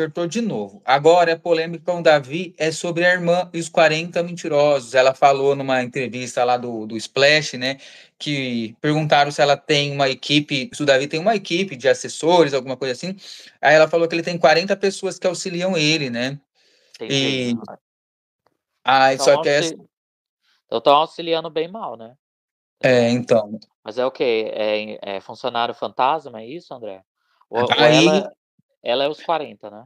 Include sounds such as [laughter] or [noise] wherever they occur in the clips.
acertou de novo. Agora, a polêmica com Davi é sobre a irmã e os 40 mentirosos. Ela falou numa entrevista lá do, do Splash, né, que perguntaram se ela tem uma equipe, se o Davi tem uma equipe de assessores, alguma coisa assim. Aí ela falou que ele tem 40 pessoas que auxiliam ele, né? Entendi. E... ah, então, só que essa... Então estão auxiliando bem mal, né? É, então. Mas é o quê? É, é funcionário fantasma, é isso, André? Ou, Aí... Ou ela, ela é os 40, né?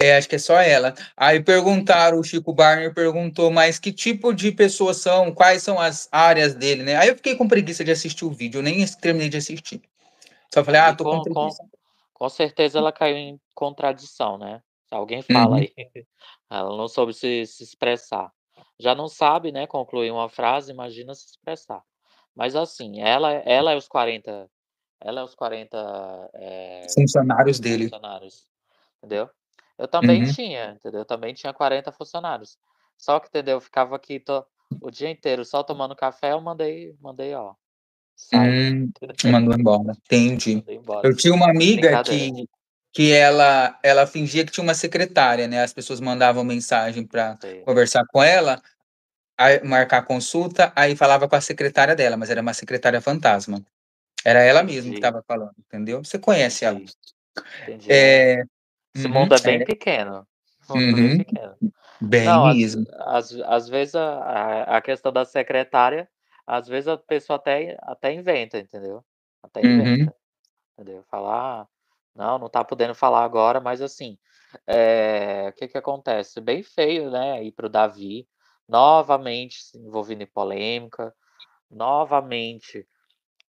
É, acho que é só ela. Aí perguntaram, o Chico Barney perguntou, mas que tipo de pessoas são, quais são as áreas dele, né? Aí eu fiquei com preguiça de assistir o vídeo, eu nem terminei de assistir. Só falei, ah, tô com, com preguiça. Com, com, certeza ela caiu em contradição, né? Alguém fala uhum. aí. [laughs] Ela não soube se, se expressar. Já não sabe, né, concluir uma frase, imagina se expressar. Mas assim, ela, ela é os 40 ela é os 40 é, eh, funcionários dele. Funcionários, entendeu? Eu também uhum. tinha, entendeu? Eu também tinha 40 funcionários. Só que, entendeu? Eu ficava aqui tô, o dia inteiro só tomando café, eu mandei, mandei, ó. hum, mandou embora. Entendi. embora. Eu tinha uma amiga que, que ela, ela fingia que tinha uma secretária, né? As pessoas mandavam mensagem para conversar com ela, marcar consulta, aí falava com a secretária dela, mas era uma secretária fantasma. Era ela mesma Entendi. que estava falando, entendeu? Você conhece a luz? Entendi. É... Esse uhum, mundo é bem é... pequeno. É uhum. Bem, pequeno. bem Não, mesmo. Às, às vezes a, a questão da secretária, às vezes a pessoa até, até inventa, entendeu? Até uhum. inventa. Uhum. Entendeu? Falar, ah, não, não tá podendo falar agora, mas assim, é, o que que acontece? Bem feio, né? Ir pro Davi, novamente se envolvendo em polêmica, novamente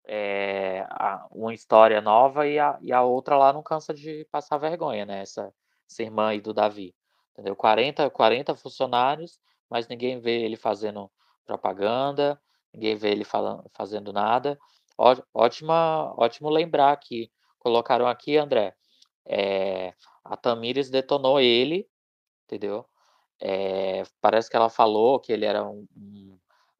é, a, uma história nova e a, e a outra lá não cansa de passar vergonha, né? Essa, essa irmã aí do Davi. Entendeu? 40, 40 funcionários, mas ninguém vê ele fazendo propaganda, ninguém vê ele falando, fazendo nada. Ó, ótima, ótimo lembrar que colocaram aqui, André. É, a Tamires detonou ele, entendeu? É, parece que ela falou que ele era um, um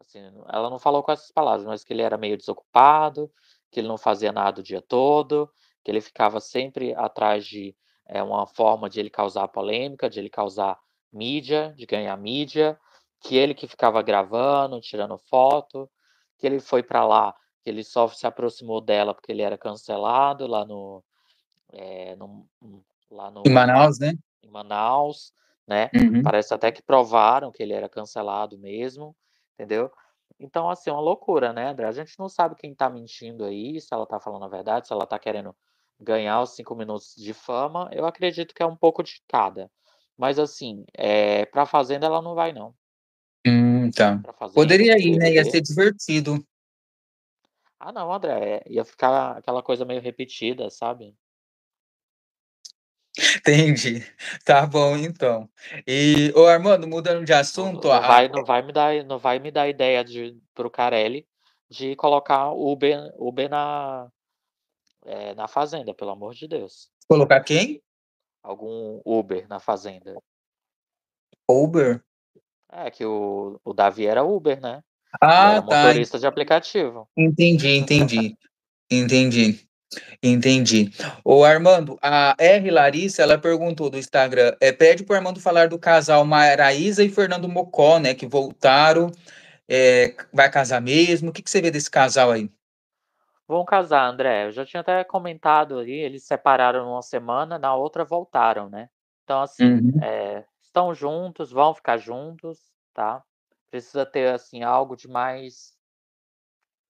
Assim, ela não falou com essas palavras, mas que ele era meio desocupado, que ele não fazia nada o dia todo, que ele ficava sempre atrás de é, uma forma de ele causar polêmica, de ele causar mídia, de ganhar mídia, que ele que ficava gravando, tirando foto, que ele foi para lá, que ele só se aproximou dela porque ele era cancelado lá no, é, no hum, lá no em Manaus, né? Em Manaus, né? Uhum. Parece até que provaram que ele era cancelado mesmo entendeu? Então, assim, é uma loucura, né, André? A gente não sabe quem tá mentindo aí, se ela tá falando a verdade, se ela tá querendo ganhar os cinco minutos de fama. Eu acredito que é um pouco de cada. Mas, assim, é, pra Fazenda ela não vai, não. Hum, tá. Fazenda, Poderia ir, né? Ia ser divertido. Ah, não, André. É, ia ficar aquela coisa meio repetida, sabe? Entendi. Tá bom, então. E, ô Armando, mudando de assunto. Não vai, a... não vai, me, dar, não vai me dar ideia de, pro Carelli de colocar o Uber o na, é, na Fazenda, pelo amor de Deus. Colocar quem? Algum Uber na Fazenda. Uber? É, que o, o Davi era Uber, né? Ah, era tá. Motorista de aplicativo. Entendi, entendi. entendi. Entendi. O Armando, a R Larissa, ela perguntou do Instagram, é, pede para o Armando falar do casal Maraísa e Fernando Mocó, né, que voltaram, é, vai casar mesmo, o que, que você vê desse casal aí? Vão casar, André, eu já tinha até comentado ali, eles separaram uma semana, na outra voltaram, né, então assim, uhum. é, estão juntos, vão ficar juntos, tá, precisa ter, assim, algo de mais...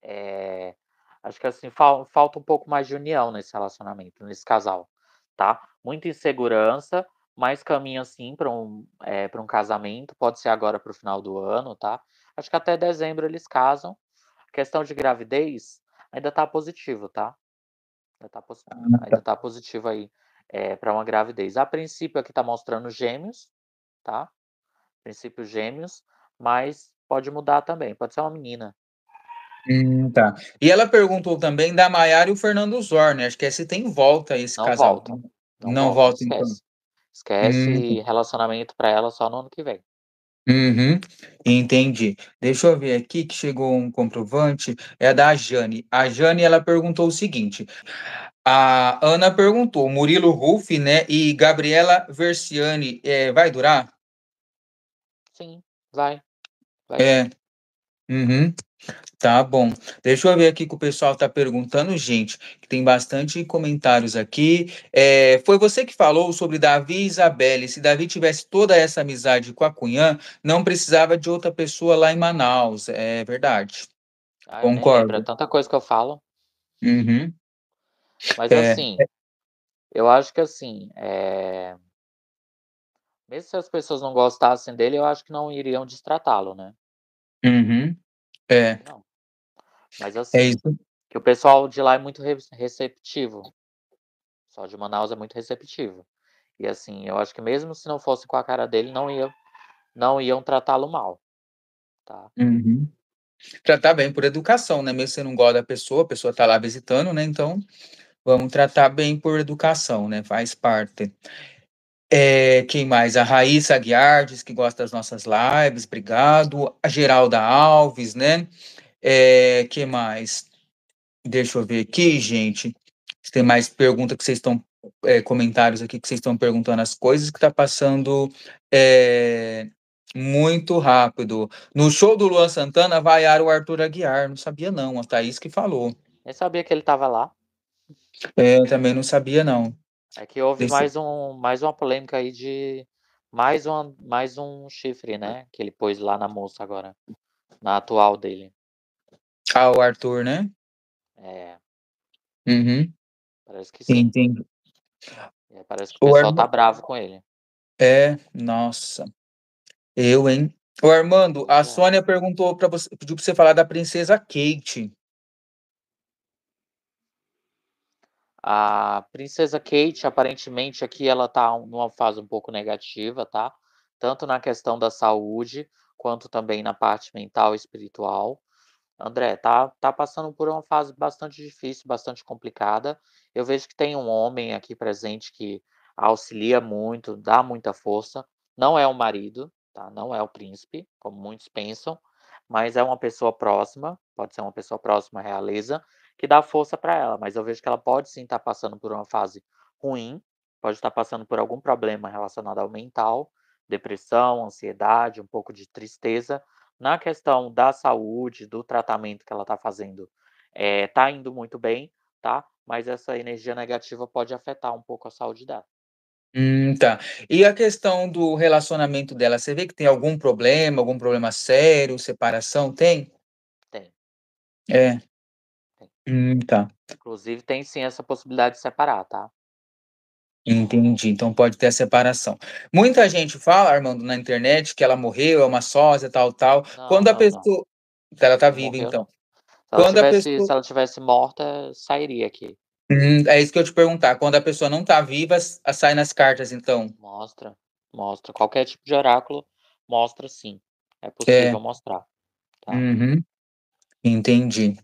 É Acho que assim, fal falta um pouco mais de união nesse relacionamento, nesse casal, tá? Muita insegurança, mas caminha assim para um, é, um casamento, pode ser agora para o final do ano, tá? Acho que até dezembro eles casam. questão de gravidez ainda tá positivo, tá? Ainda tá, posi ah, tá. ainda tá positivo aí é, eh, para uma gravidez. A princípio aqui tá mostrando gêmeos, tá? princípio gêmeos, mas pode mudar também, pode ser uma menina, Hum, tá. E ela perguntou também da Maiara e o Fernando Zorn. Né? Acho que é se tem volta esse não casal. Volta. Né? Não, não volta, volta então. Esquece hum. relacionamento para ela só no ano que vem. Uhum, entendi. Deixa eu ver aqui que chegou um comprovante. É da Jane. A Jane ela perguntou o seguinte: a Ana perguntou, Murilo Ruff, né? E Gabriela Versiani, é, vai durar? Sim, vai. vai. É. Uhum. Tá bom. Deixa eu ver aqui que o pessoal está perguntando, gente, que tem bastante comentários aqui. É, foi você que falou sobre Davi e Isabelle. Se Davi tivesse toda essa amizade com a Cunhã, não precisava de outra pessoa lá em Manaus. É verdade. Ah, Concordo. É tanta coisa que eu falo. Uhum. Mas é... assim, eu acho que assim, é... mesmo se as pessoas não gostassem dele, eu acho que não iriam destratá-lo, né? Uhum. É. Não. Mas eu sei é assim, isso. que o pessoal de lá é muito receptivo. O pessoal de Manaus é muito receptivo. E assim, eu acho que mesmo se não fosse com a cara dele, não, ia, não iam tratá-lo mal. Tá? Uhum. Tratar bem por educação, né? Mesmo se não gosta da pessoa, a pessoa está lá visitando, né? Então, vamos tratar bem por educação, né? Faz parte. É, quem mais? A Raíssa Aguiar diz que gosta das nossas lives, obrigado. A Geralda Alves, né? É, que mais? Deixa eu ver aqui, gente. Se tem mais pergunta que vocês estão, é, comentários aqui que vocês estão perguntando as coisas que está passando é, muito rápido. No show do Luan Santana, vaiar o Arthur Aguiar. Não sabia, não. A Thaís que falou. Eu sabia que ele estava lá. É, eu também não sabia, não. É que houve mais, um, mais uma polêmica aí de mais, um, mais um chifre, né? Que ele pôs lá na moça agora. Na atual dele. Ah, o Arthur, né? É. Uhum. Parece que sim. Entendo. É, parece que o, o pessoal Armando... tá bravo com ele. É, nossa. Eu, hein? Ô, Armando, a é. Sônia perguntou para você, pediu pra você falar da princesa Kate. A princesa Kate, aparentemente, aqui ela tá numa fase um pouco negativa, tá? Tanto na questão da saúde, quanto também na parte mental e espiritual. André, tá, tá passando por uma fase bastante difícil, bastante complicada. Eu vejo que tem um homem aqui presente que auxilia muito, dá muita força. Não é o marido, tá? Não é o príncipe, como muitos pensam, mas é uma pessoa próxima, pode ser uma pessoa próxima, realeza, que dá força para ela, mas eu vejo que ela pode sim estar tá passando por uma fase ruim, pode estar tá passando por algum problema relacionado ao mental, depressão, ansiedade, um pouco de tristeza. Na questão da saúde, do tratamento que ela está fazendo, está eh, é, indo muito bem, tá? Mas essa energia negativa pode afetar um pouco a saúde dela. Hum, tá. E a questão do relacionamento dela, você vê que tem algum problema, algum problema sério, separação? Tem? Tem. É. Hum, tá. Inclusive, tem sim essa possibilidade de separar, tá? Entendi. Então pode ter a separação. Muita gente fala, Armando, na internet que ela morreu, é uma sósia, tal, tal. Não, Quando a pessoa. Não. Ela tá viva, morreu. então. Se ela, Quando tivesse, a pessoa... se ela tivesse morta, sairia aqui. Hum, é isso que eu te perguntar. Quando a pessoa não tá viva, sai nas cartas, então. Mostra, mostra. Qualquer tipo de oráculo mostra sim. É, é. possível é. mostrar. Tá? Uhum. Entendi.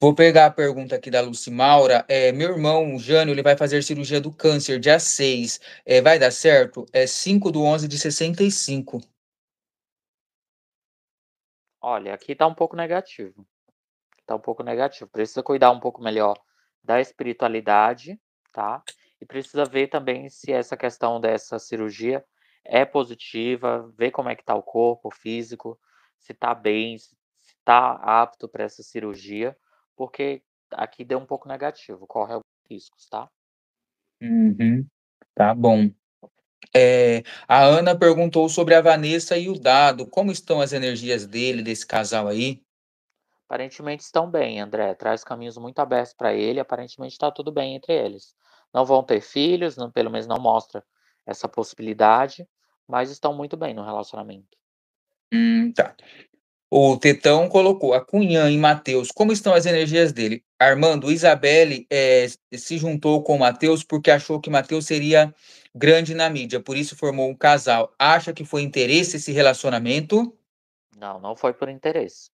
Vou pegar a pergunta aqui da Luci Maura. É, meu irmão, o Jânio, ele vai fazer cirurgia do câncer dia 6. É, vai dar certo? É 5 do 11 de 65. Olha, aqui tá um pouco negativo. Tá um pouco negativo. Precisa cuidar um pouco melhor da espiritualidade, tá? E precisa ver também se essa questão dessa cirurgia é positiva, ver como é que tá o corpo físico, se tá bem, se está apto para essa cirurgia, porque aqui deu um pouco negativo, corre alguns riscos, tá? Uhum, tá bom. É, a Ana perguntou sobre a Vanessa e o Dado. Como estão as energias dele, desse casal aí? Aparentemente estão bem, André. Traz caminhos muito abertos para ele. Aparentemente está tudo bem entre eles. Não vão ter filhos, não, pelo menos não mostra essa possibilidade, mas estão muito bem no relacionamento. Hum, tá. O Tetão colocou a Cunhã e Matheus. Como estão as energias dele? Armando, Isabelle é, se juntou com o Matheus porque achou que Matheus seria grande na mídia, por isso formou um casal. Acha que foi interesse esse relacionamento? Não, não foi por interesse.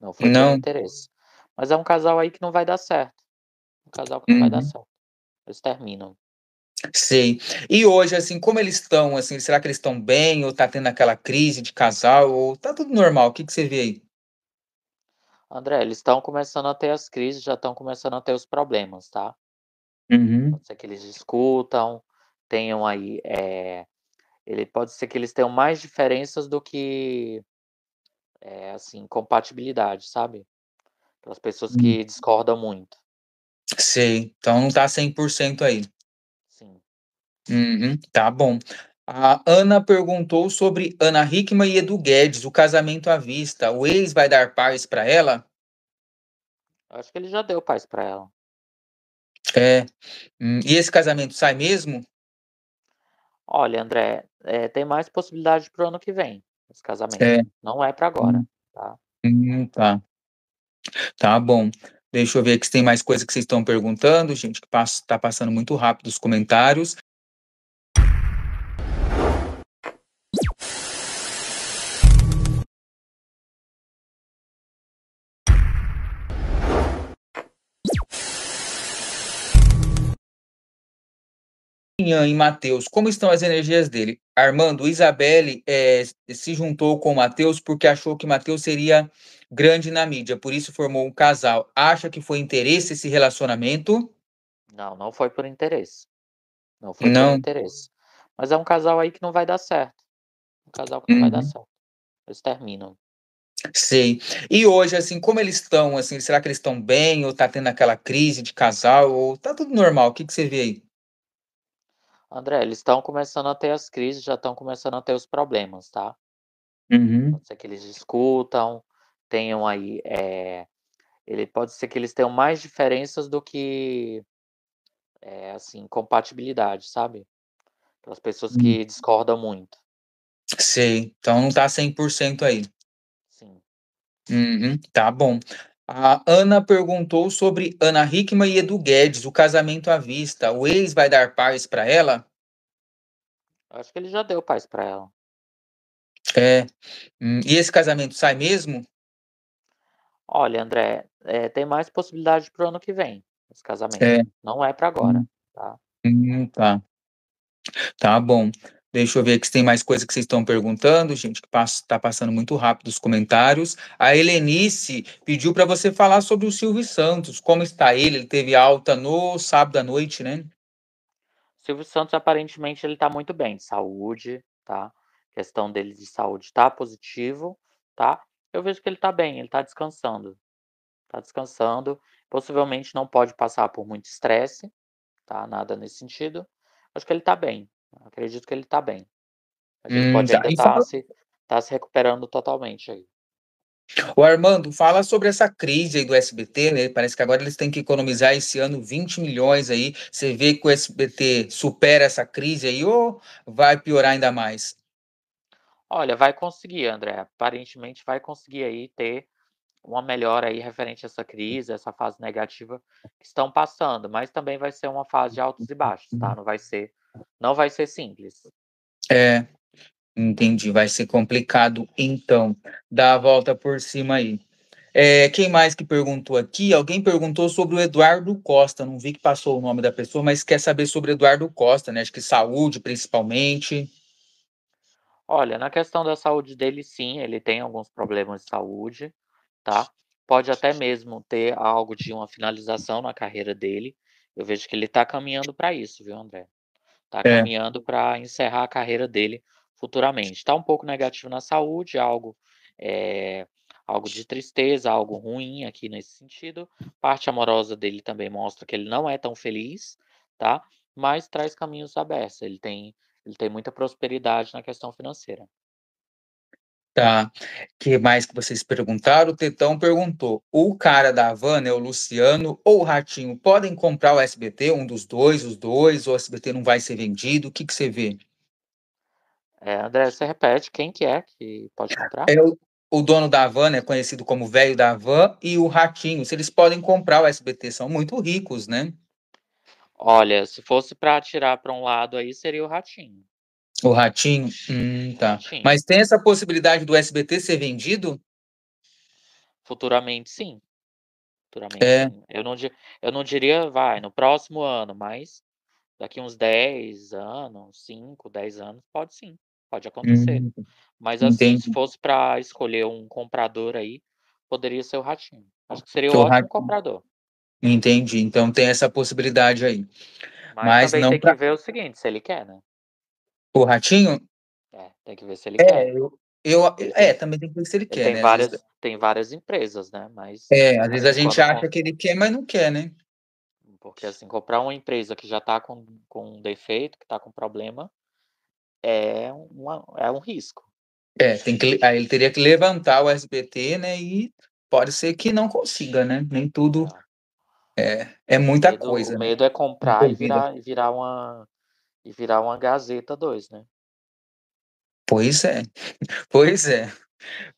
Não foi não. por interesse. Mas é um casal aí que não vai dar certo. Um casal que não uhum. vai dar uhum. certo. Eles terminam. Sei. E hoje, assim, como eles estão, assim, será que eles estão bem, ou tá tendo aquela crise de casal, ou tá tudo normal? O que que você vê aí? André, eles estão começando a ter as crises, já estão começando a ter os problemas, tá? Uhum. Pode ser que eles discutam, tenham aí. é, ele pode ser que eles tenham mais diferenças do que é, assim, compatibilidade, sabe? Pelas pessoas que hum. discordam muito. Sei. Então não tá 100% aí. Uhum, tá bom. A Ana perguntou sobre Ana Hickman e Edu Guedes, o casamento à vista. O ex vai dar paz para ela? Acho que ele já deu paz para ela. É. Hum, e esse casamento sai mesmo? Olha, André, é, tem mais possibilidade para o ano que vem. Esse casamento é. não é para agora. Tá? Hum, tá. Tá bom. Deixa eu ver se tem mais coisa que vocês estão perguntando, gente, que está passando muito rápido os comentários. amanhã e Mateus, como estão as energias dele? Armando, Isabelle é, se juntou com Mateus porque achou que Mateus seria grande na mídia, por isso formou um casal. Acha que foi interesse esse relacionamento? Não, não foi por interesse. Não foi não. por interesse. Mas é um casal aí que não vai dar certo. Um casal que não uhum. vai dar uhum. certo. Eles terminam. Sim. E hoje, assim, como eles estão, assim, será que eles estão bem? Ou tá tendo aquela crise de casal? Ou tá tudo normal? O que, que você vê aí? André, eles estão começando a ter as crises, já estão começando a ter os problemas, tá? Uhum. Pode ser que eles discutam, tenham aí. É, ele pode ser que eles tenham mais diferenças do que é, assim, compatibilidade, sabe? Pelas pessoas uhum. que hum. discordam muito. Sim, então não tá 100% aí. Sim. Uhum, tá bom. A Ana perguntou sobre Ana Hickman e Edu Guedes, o casamento à vista. O ex vai dar paz para ela? Acho que ele já deu paz para ela. É. Hum, e esse casamento sai mesmo? Olha, André, é, tem mais possibilidade para o ano que vem. Esse casamento é. não é para agora, hum. tá? Hum, tá. Tá bom. Deixa eu ver aqui se tem mais coisa que vocês estão perguntando, gente, que está passando muito rápido os comentários. A Helenice pediu para você falar sobre o Silvio Santos. Como está ele? Ele teve alta no sábado à noite, né? Silvio Santos, aparentemente, ele está muito bem saúde, tá? A questão dele de saúde está positivo, tá? Eu vejo que ele está bem, ele está descansando. Está descansando. Possivelmente não pode passar por muito estresse, tá? Nada nesse sentido. Acho que ele está bem, Acredito que ele tá bem. A gente hum, pode até estar tá se, tá se recuperando totalmente aí. O Armando, fala sobre essa crise aí do SBT, né? Parece que agora eles têm que economizar esse ano 20 milhões aí. Você vê que o SBT supera essa crise aí ou vai piorar ainda mais? Olha, vai conseguir, André. Aparentemente vai conseguir aí ter uma melhora aí referente a essa crise, essa fase negativa que estão passando, mas também vai ser uma fase de altos e baixos, tá? Não vai ser não vai ser simples. É, entendi. Vai ser complicado, então. Dá a volta por cima aí. É, quem mais que perguntou aqui? Alguém perguntou sobre o Eduardo Costa. Não vi que passou o nome da pessoa, mas quer saber sobre Eduardo Costa, né? Acho que saúde, principalmente. Olha, na questão da saúde dele, sim, ele tem alguns problemas de saúde, tá? Pode até mesmo ter algo de uma finalização na carreira dele. Eu vejo que ele está caminhando para isso, viu, André? Está é. caminhando para encerrar a carreira dele futuramente. Está um pouco negativo na saúde, algo é, algo de tristeza, algo ruim aqui nesse sentido. Parte amorosa dele também mostra que ele não é tão feliz, tá? Mas traz caminhos abertos. Ele tem ele tem muita prosperidade na questão financeira. Tá. que mais que vocês perguntaram? O Tetão perguntou: o cara da Havana, é o Luciano ou o Ratinho, podem comprar o SBT, um dos dois, os dois, ou o SBT não vai ser vendido? O que, que você vê? É, André, você repete, quem que é que pode comprar? É o, o dono da Havana, é conhecido como velho da Havan, e o Ratinho. Se eles podem comprar o SBT, são muito ricos, né? Olha, se fosse para tirar para um lado aí, seria o Ratinho. O Ratinho? Hum, tá. Mas tem essa possibilidade do SBT ser vendido? Futuramente, sim. Futuramente, é. sim. Eu, não, eu não diria, vai, no próximo ano, mas daqui uns 10 anos, 5, 10 anos, pode sim. Pode acontecer. Hum, mas assim, entendi. se fosse para escolher um comprador aí, poderia ser o Ratinho. Acho que seria o ótimo ratinho. comprador. Entendi. Então tem essa possibilidade aí. Mas, mas não tem pra... que ver o seguinte, se ele quer, né? O ratinho? É, tem que ver se ele é, quer. Eu, eu, é, também tem que ver se ele, ele quer. Tem, né? várias, vezes... tem várias empresas, né? Mas, é, às vezes a assim, gente acha que ele quer, mas não quer, né? Porque assim, comprar uma empresa que já está com, com um defeito, que está com problema, é, uma, é um risco. É, tem que, aí ele teria que levantar o SBT, né? E pode ser que não consiga, né? Nem tudo é, é, é muita medo, coisa. O né, medo né? é comprar e virar, virar uma, e virar uma Gazeta 2, né? Pois é, [laughs] pois é.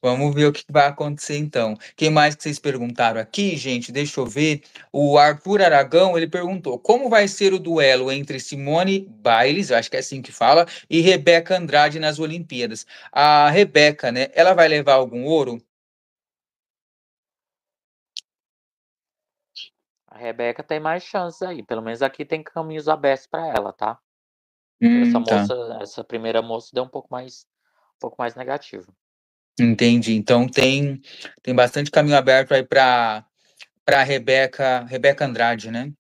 Vamos ver o que vai acontecer então. Quem mais que vocês perguntaram aqui, gente? Deixa eu ver. O Arthur Aragão, ele perguntou: como vai ser o duelo entre Simone Biles, acho que é assim que fala, e Rebeca Andrade nas Olimpíadas? A Rebeca, né? Ela vai levar algum ouro? A Rebeca tem mais chances aí, pelo menos aqui tem caminhos abertos para ela, tá? Hum, essa tá. moça, tá. essa primeira moça deu um pouco mais, um pouco mais negativo. Entendi. Então tem tem bastante caminho aberto aí para para Rebeca, Rebeca Andrade, né?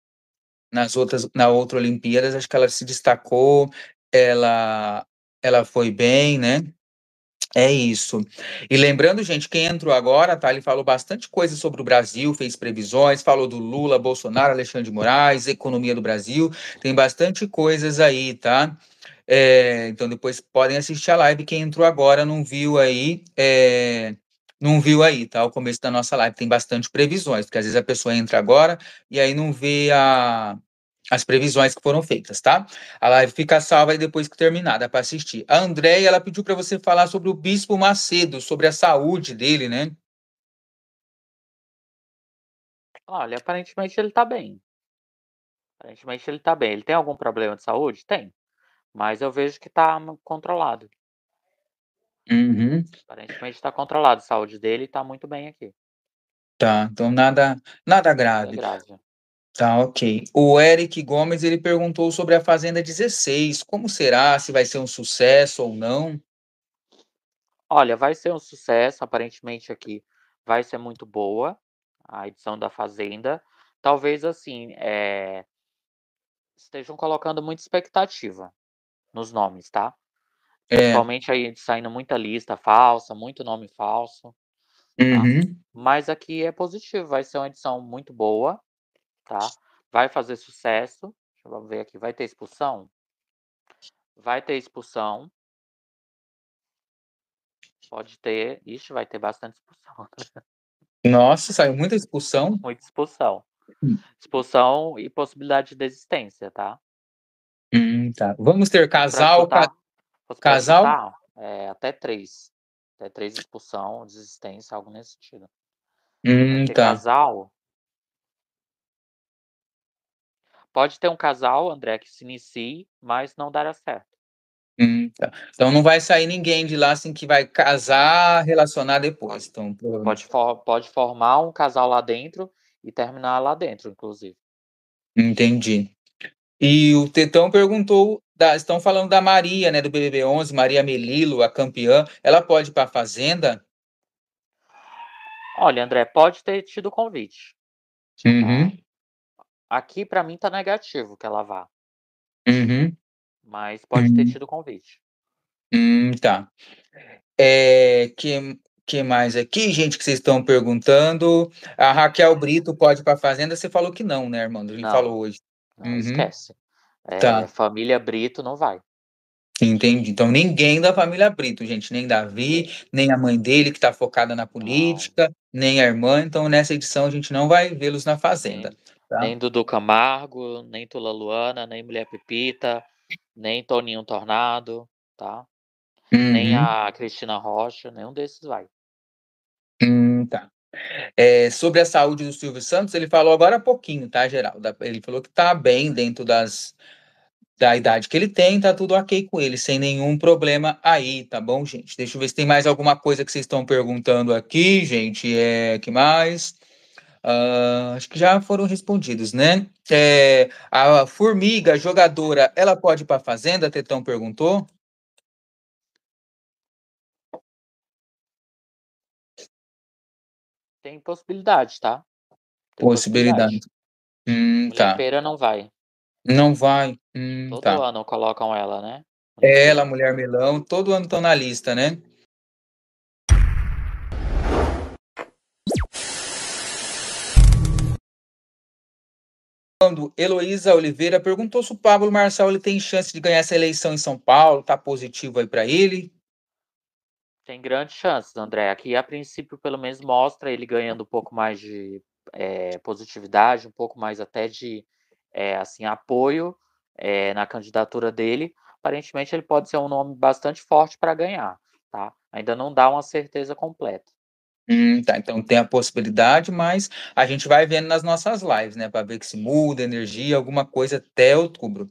Nas outras na outra Olimpíadas, acho que ela se destacou, ela ela foi bem, né? É isso. E lembrando, gente, quem entrou agora, tá? Ele falou bastante coisa sobre o Brasil, fez previsões, falou do Lula, Bolsonaro, Alexandre de Moraes, economia do Brasil, tem bastante coisas aí, tá? É, então depois podem assistir a live. Quem entrou agora não viu aí, é, não viu aí, tá? O começo da nossa live tem bastante previsões, porque às vezes a pessoa entra agora e aí não vê a as previsões que foram feitas, tá? A live fica salva aí depois que terminada para assistir. A Andréia, ela pediu para você falar sobre o Bispo Macedo, sobre a saúde dele, né? Olha, aparentemente ele tá bem. Aparentemente ele tá bem. Ele tem algum problema de saúde? Tem. Mas eu vejo que tá controlado. Uhum. Aparentemente tá controlado a saúde dele e tá muito bem aqui. Tá, então nada, nada grave. Nada grave. Tá, ok. O Eric Gomes ele perguntou sobre a Fazenda 16. Como será? Se vai ser um sucesso ou não? Olha, vai ser um sucesso, aparentemente aqui vai ser muito boa a edição da Fazenda. Talvez assim é... estejam colocando muita expectativa nos nomes, tá? É. Principalmente aí saindo muita lista falsa, muito nome falso. Tá? Uhum. Tá? Mas aqui é positivo, vai ser uma edição muito boa tá? Vai fazer sucesso. Vamos ver aqui. Vai ter expulsão? Vai ter expulsão. Pode ter. Ixi, vai ter bastante expulsão. Nossa, saiu muita expulsão. Muita expulsão. Hum. Expulsão e possibilidade de desistência, tá? Hum, tá. Vamos ter casal. Ca... Casal? é, até três. Até três expulsão, desistência, algo nesse sentido. Hum, tá. Casal, Pode ter um casal, André, que se inicie, mas não dará certo. Hum, tá. Então não vai sair ninguém de lá assim que vai casar, relacionar depois. Então, provavelmente... pode, for, pode formar um casal lá dentro e terminar lá dentro, inclusive. Entendi. E o Tetão perguntou, da, estão falando da Maria, né, do BBB 11, Maria Melilo, a campeã, ela pode ir para a Fazenda? Olha, André, pode ter tido convite. Uhum. Aqui, para mim, tá negativo que ela vá. Uhum. Mas pode uhum. ter tido convite. Hum, tá. É, que, que mais aqui, gente, que vocês estão perguntando? A Raquel Brito pode ir pra Fazenda? Você falou que não, né, Armando? A gente não, falou hoje. Não, uhum. esquece. É, tá. Família Brito não vai. Entendi. Então, ninguém da família Brito, gente. Nem Davi, nem a mãe dele, que está focada na política, não. nem a irmã. Então, nessa edição, a gente não vai vê-los na Fazenda. Sim. Tá. Nem Dudu Camargo, nem Tula Luana, nem Mulher Pepita, nem Toninho Tornado, tá? Uhum. Nem a Cristina Rocha, nenhum desses vai. Hum, tá. É, sobre a saúde do Silvio Santos, ele falou agora há pouquinho, tá, Geraldo? Ele falou que tá bem dentro das, da idade que ele tem, tá tudo ok com ele, sem nenhum problema aí, tá bom, gente? Deixa eu ver se tem mais alguma coisa que vocês estão perguntando aqui, gente. É, que mais? Uh, acho que já foram respondidos, né? É, a formiga jogadora, ela pode ir para a fazenda? Tetão perguntou. Tem possibilidade, tá? Tem possibilidade. possibilidade. Hum, tá. não vai. Não vai. Hum, todo tá. ano colocam ela, né? ela, Mulher Melão, todo ano estão na lista, né? quando Heloísa Oliveira perguntou se o Pablo Marçal ele tem chance de ganhar essa eleição em São Paulo, tá positivo aí para ele? Tem grandes chances, André. Aqui, a princípio, pelo menos mostra ele ganhando um pouco mais de é, positividade, um pouco mais até de é, assim apoio é, na candidatura dele. Aparentemente, ele pode ser um nome bastante forte para ganhar, tá? Ainda não dá uma certeza completa. Hum, tá, então tem a possibilidade, mas a gente vai vendo nas nossas lives, né, para ver que se muda energia, alguma coisa até outubro.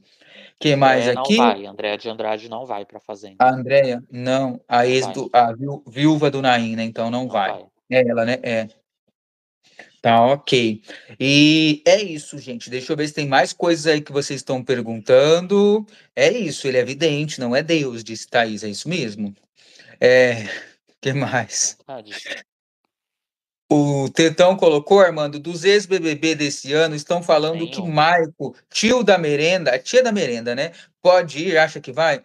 Quem mais é, aqui? Não vai, Andréia de Andrade não vai para fazenda. A Andréia, não, a ex do, a viúva do Naim, né, então não, não vai. vai. É ela, né? É. Tá, ok. E é isso, gente. Deixa eu ver se tem mais coisas aí que vocês estão perguntando. É isso, ele é vidente, não é Deus, disse Thaís, é isso mesmo? É, [laughs] que mais? O Tetão colocou, Armando, dos ex-BBB desse ano estão falando que Maico, tio da merenda, a tia da merenda, né? Pode ir, acha que vai?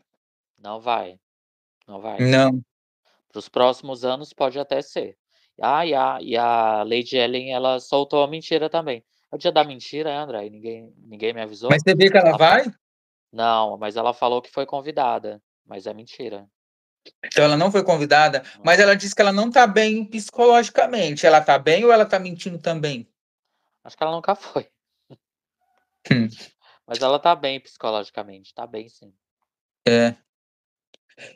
Não vai. Não vai. Não. Para os próximos anos pode até ser. Ah, e a, e a Lady Ellen, ela soltou a mentira também. É o dia da mentira, André, ninguém, ninguém me avisou. Mas você vê que ela, ela vai? Não, mas ela falou que foi convidada, mas é mentira. Então ela não foi convidada, mas ela disse que ela não está bem psicologicamente. Ela está bem ou ela está mentindo também? Acho que ela nunca foi. Hum. Mas ela está bem psicologicamente, está bem sim. É.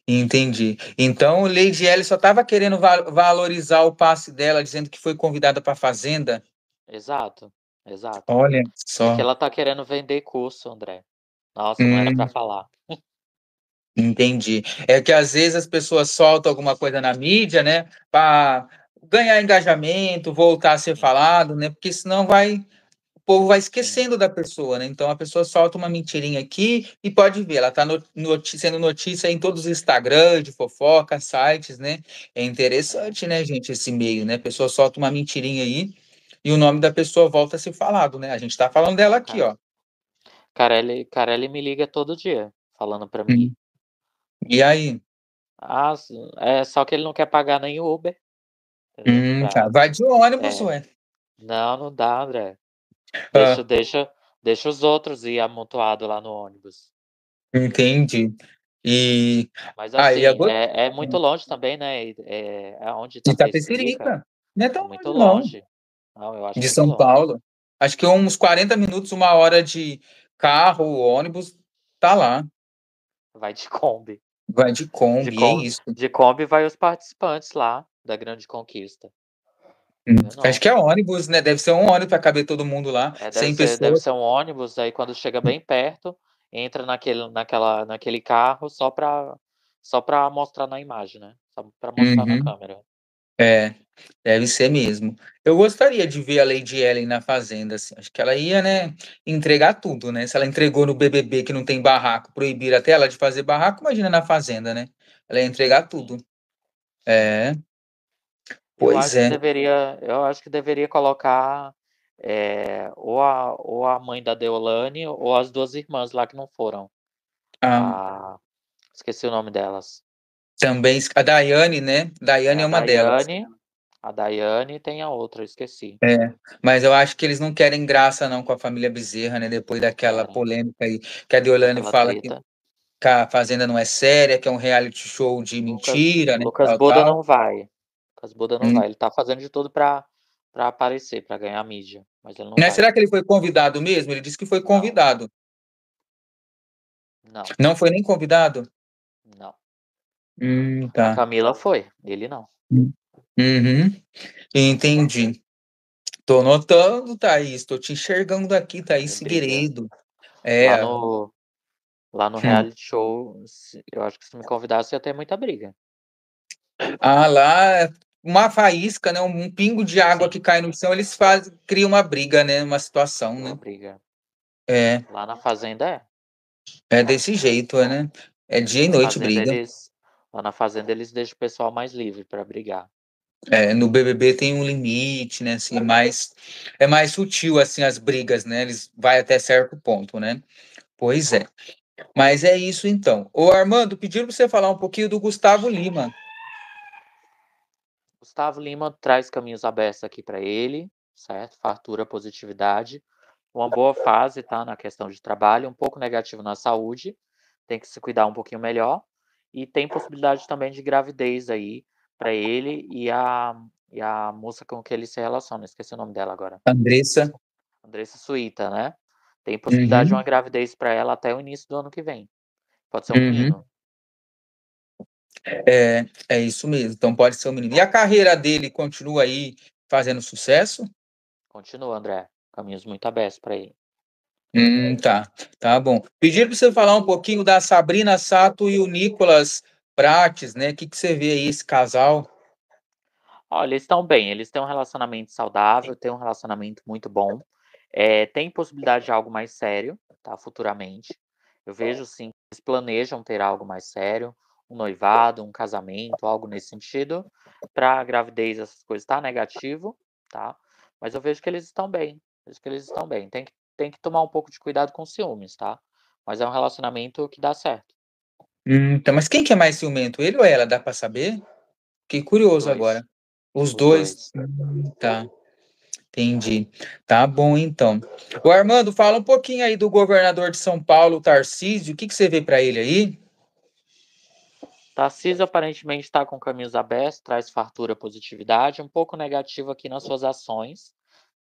Entendi. Então Lady L só estava querendo va valorizar o passe dela, dizendo que foi convidada para fazenda. Exato, exato. Olha só. Porque ela está querendo vender curso, André. Nossa, hum. não era hum. para falar. Entendi. É que às vezes as pessoas soltam alguma coisa na mídia, né, para ganhar engajamento, voltar a ser falado, né, porque senão vai o povo vai é. esquecendo da pessoa, né? Então a pessoa solta uma mentirinha aqui e pode ver, ela está sendo notícia em todos os Instagram, de fofoca, sites, né? É interessante, né, gente, esse meio, né? A pessoa solta uma mentirinha aí e o nome da pessoa volta a ser falado, né? A gente está falando dela aqui, ó. Carelli, Carelli me liga todo dia falando para mim hum. E aí? Ah, é só que ele não quer pagar nem o Uber. Hum, tá. Vai de ônibus, é. ué. Não, não dá, André. Ah. Deixa, ah. deixa, deixa os outros ir amontoado lá no ônibus. Entendi. E. Mas ah, assim, ah, agora... é, é, muito hum. longe também, né? É, é onde tá Itapecerica. Não é tão é muito longe. longe. Não, de São longe. Paulo. Acho que uns 40 minutos, uma hora de carro, ônibus, tá lá. Vai de Kombi. Vai de Kombi, de é isso. De Kombi vai os participantes lá da Grande Conquista. Hum, é acho que é ônibus, né? Deve ser um ônibus para caber todo mundo lá. É, deve, ser, deve, ser, um ônibus, aí quando chega hum. bem perto, entra naquele, naquela, naquele carro só para só mostrar na imagem, né? Só para mostrar uhum. na câmera. É, deve ser mesmo. Eu gostaria de ver a Lady Ellen na Fazenda, assim. Acho que ela ia, né, entregar tudo, né? Se ela entregou no BBB que não tem barraco, proibir até ela de fazer barraco, imagina na Fazenda, né? Ela ia entregar tudo. É. Pois é. deveria, eu acho que deveria colocar é, ou, a, ou a mãe da Deolane ou as duas irmãs lá que não foram. Ah. A, ah, esqueci o nome delas. Também, a Daiane, né? Daiane é uma delas. A Daiane tem a outra, esqueci. É, mas eu acho que eles não querem graça não com a família Bezerra, né? Depois daquela é. polêmica aí que a Deolane fala que a tá Fazenda não é séria, que é um reality show de Lucas, mentira, né? Lucas tal, Boda tal. não vai. Lucas Boda não hum. vai. Ele tá fazendo de tudo para para aparecer, para ganhar mídia, mas ele não. Né? Será que ele foi convidado mesmo? Ele disse que foi convidado. Não. Não foi nem convidado? Não. Hum, tá. A Camila foi, ele não. Uhum. Entendi. Tô notando, Thaís. Tô te enxergando aqui, Thaís Figueiredo. É. Lá no, lá no hum. reality show, eu acho que se me convidasse ia ter muita briga. Ah, lá, é uma faísca, né? Um pingo de água Sim. que cai no chão, eles fazem, criam uma briga, né? Uma situação, uma né? Uma briga. É. Lá na fazenda é. É desse jeito, é, né? É dia e noite briga. Eles, Lá na Fazenda eles deixam o pessoal mais livre para brigar. É, no BBB tem um limite, né? Assim, é mais, é mais sutil assim as brigas, né? Eles vai até certo ponto, né? Pois é. Mas é isso então. Ô Armando, pediram para você falar um pouquinho do Gustavo Lima. Gustavo Lima traz caminhos abertos aqui para ele, certo? Fartura, positividade, uma boa fase, tá? Na questão de trabalho, um pouco negativo na saúde, tem que se cuidar um pouquinho melhor. E tem possibilidade também de gravidez aí para ele e a, e a moça com que ele se relaciona. Esqueci o nome dela agora. Andressa. Andressa Suíta, né? Tem possibilidade uhum. de uma gravidez para ela até o início do ano que vem. Pode ser um uhum. menino. É, é isso mesmo. Então pode ser um menino. E a carreira dele continua aí fazendo sucesso? Continua, André. Caminhos muito abertos para ele. Hum, tá, tá bom. Pedir para você falar um pouquinho da Sabrina Sato e o Nicolas Prates, né? O que, que você vê aí, esse casal? Olha, eles estão bem, eles têm um relacionamento saudável, têm um relacionamento muito bom. É, tem possibilidade de algo mais sério, tá? Futuramente. Eu vejo sim que eles planejam ter algo mais sério, um noivado, um casamento, algo nesse sentido. Para gravidez, essas coisas tá negativo, tá? Mas eu vejo que eles estão bem. Vejo que eles estão bem. Tem que tem que tomar um pouco de cuidado com ciúmes, tá? Mas é um relacionamento que dá certo. Hum, então, mas quem que é mais ciumento, ele ou ela? Dá para saber? Fiquei curioso dois. agora. Os, Os dois. dois. Hum, tá. Entendi. Tá bom, então. O Armando, fala um pouquinho aí do governador de São Paulo, Tarcísio. O que, que você vê para ele aí? Tarcísio aparentemente está com caminhos abertos, traz fartura positividade, um pouco negativa aqui nas suas ações,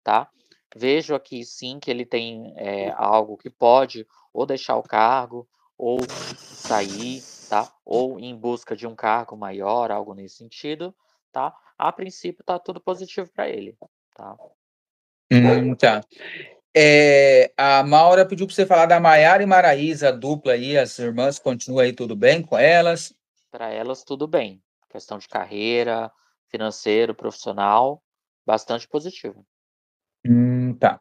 tá? Vejo aqui sim que ele tem é, algo que pode ou deixar o cargo ou sair, tá? Ou em busca de um cargo maior, algo nesse sentido, tá? A princípio tá tudo positivo para ele, tá? Hum, tá. É, a Maura pediu para você falar da Maiara e Maraísa, a dupla aí, as irmãs, continua aí tudo bem com elas? Para elas tudo bem. Questão de carreira, financeiro, profissional, bastante positivo tá.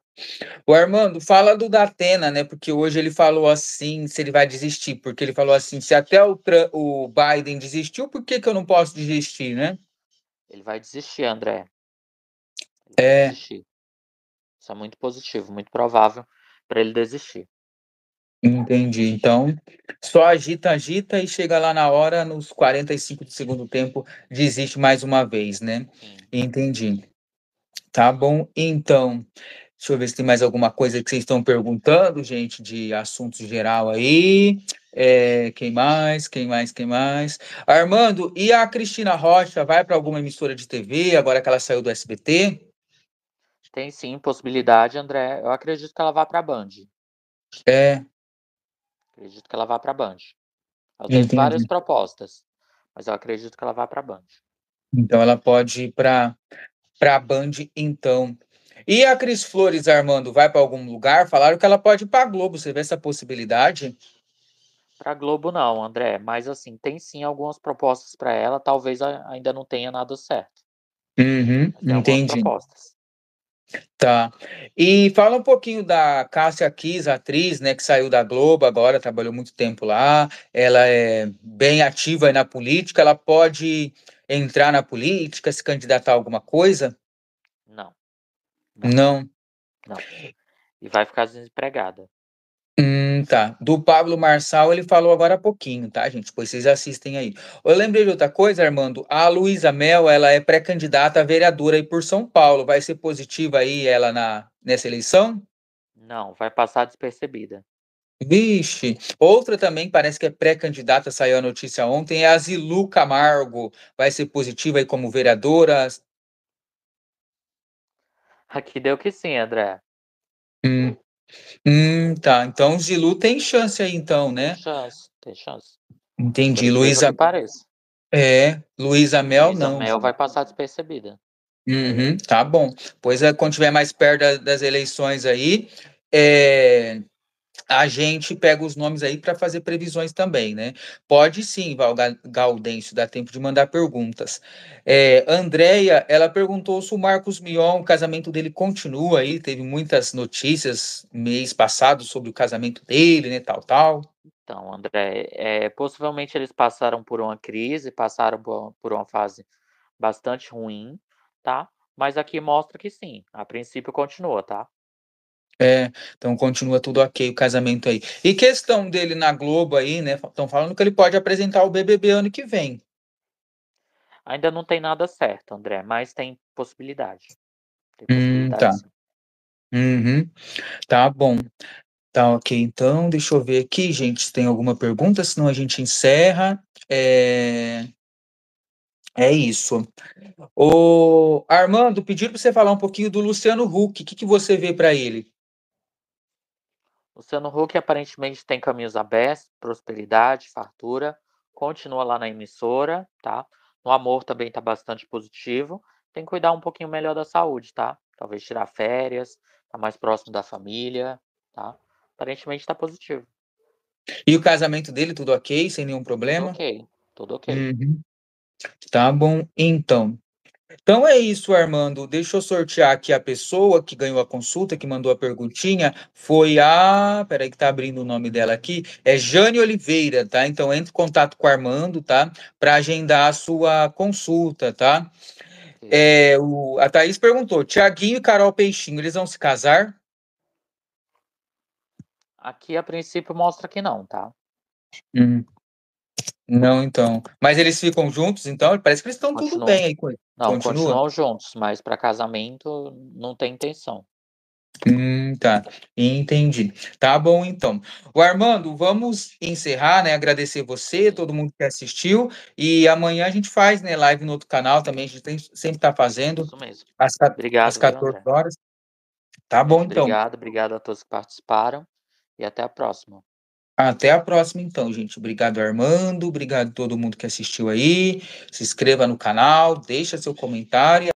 O Armando, fala do Datena, né? Porque hoje ele falou assim, se ele vai desistir, porque ele falou assim, se até o, o Biden desistiu, por que, que eu não posso desistir, né? Ele vai desistir, André. Ele é. Desistir. Isso é muito positivo, muito provável para ele desistir. Entendi. Então, só agita, agita e chega lá na hora, nos 45 de segundo tempo, desiste mais uma vez, né? Sim. Entendi. Tá bom, então. Deixa eu ver se tem mais alguma coisa que vocês estão perguntando, gente, de assunto geral aí. É, quem mais? Quem mais? Quem mais? Armando, e a Cristina Rocha vai para alguma emissora de TV agora que ela saiu do SBT? Tem sim, possibilidade, André. Eu acredito que ela vá para a Band. É. Acredito que ela vá para a Band. Ela tem várias propostas, mas eu acredito que ela vá para a Band. Então ela pode ir para para a Band, então. E a Cris Flores, Armando, vai para algum lugar? Falaram que ela pode ir para a Globo. Você vê essa possibilidade? Para a Globo, não, André. Mas, assim, tem sim algumas propostas para ela. Talvez ainda não tenha nada certo. Uhum, entendi. Propostas. Tá. E fala um pouquinho da Cássia Kiss, atriz, né, que saiu da Globo agora, trabalhou muito tempo lá. Ela é bem ativa na política. Ela pode entrar na política, se candidatar a alguma coisa? Não. Não. Não. E vai ficar desempregada. Tá, Do Pablo Marçal, ele falou agora há pouquinho, tá, gente? Pois vocês assistem aí. Eu lembrei de outra coisa, Armando. A Luísa Mel, ela é pré-candidata a vereadora aí por São Paulo. Vai ser positiva aí ela na, nessa eleição? Não, vai passar despercebida. Vixe, outra também parece que é pré-candidata, saiu a notícia ontem, é a Zilu Camargo. Vai ser positiva aí como vereadora? Aqui deu que sim, André. Hum. Hum, tá. Então o Zilu tem chance aí, então, né? Tem chance, tem chance. Entendi. Luísa. É, Luísa Mel Luísa não. Mel vai passar despercebida. Uhum, tá bom. Pois é, quando tiver mais perto das eleições aí, é, a gente pega os nomes aí para fazer previsões também, né? Pode sim, Val Gaudêncio, dá tempo de mandar perguntas. É, Andréia, ela perguntou se o Marcos Mion, o casamento dele continua aí, teve muitas notícias mês passado sobre o casamento dele, né, tal, tal. Então, André, é, possivelmente eles passaram por uma crise, passaram por uma fase bastante ruim, tá? Mas aqui mostra que sim, a princípio continua, tá? É, então continua tudo ok o casamento aí. E questão dele na Globo aí, né? Estão falando que ele pode apresentar o BBB ano que vem. Ainda não tem nada certo, André, mas tem possibilidade. Tem hum, possibilidade hum, tá. Uhum. Tá bom. Tá ok, então deixa eu ver aqui, gente, se tem alguma pergunta, senão a gente encerra. É... É isso. O Armando, pediram para você falar um pouquinho do Luciano Huck. O que, que você vê para ele? Luciano Huck aparentemente tem caminhos abertos, prosperidade, fartura, continua lá na emissora, tá? No amor também tá bastante positivo. Tem que cuidar um pouquinho melhor da saúde, tá? Talvez tirar férias, tá mais próximo da família, tá? Aparentemente tá positivo. E o casamento dele, tudo ok? Sem nenhum problema? Tudo ok, tudo ok. Uhum. Tá bom, então. Então é isso, Armando. Deixa eu sortear aqui a pessoa que ganhou a consulta, que mandou a perguntinha. Foi a. Peraí, que tá abrindo o nome dela aqui. É Jane Oliveira, tá? Então entre em contato com o Armando, tá? Para agendar a sua consulta, tá? É, o... A Thaís perguntou: Tiaguinho e Carol Peixinho, eles vão se casar? Aqui, a princípio, mostra que não, tá? Hum. Não, então. Mas eles ficam juntos, então? Parece que eles estão tudo bem aí com ele. Não, Continua? continuam juntos, mas para casamento não tem intenção. Hum, tá, entendi. Tá bom, então. O Armando, vamos encerrar, né? Agradecer você, todo mundo que assistiu. E amanhã a gente faz, né? Live no outro canal também. A gente tem, sempre tá fazendo. Isso mesmo. Às, obrigado, às 14 horas. Tá bom, obrigado, então. Obrigado, obrigado a todos que participaram. E até a próxima. Até a próxima, então, gente. Obrigado, Armando. Obrigado a todo mundo que assistiu aí. Se inscreva no canal, deixa seu comentário.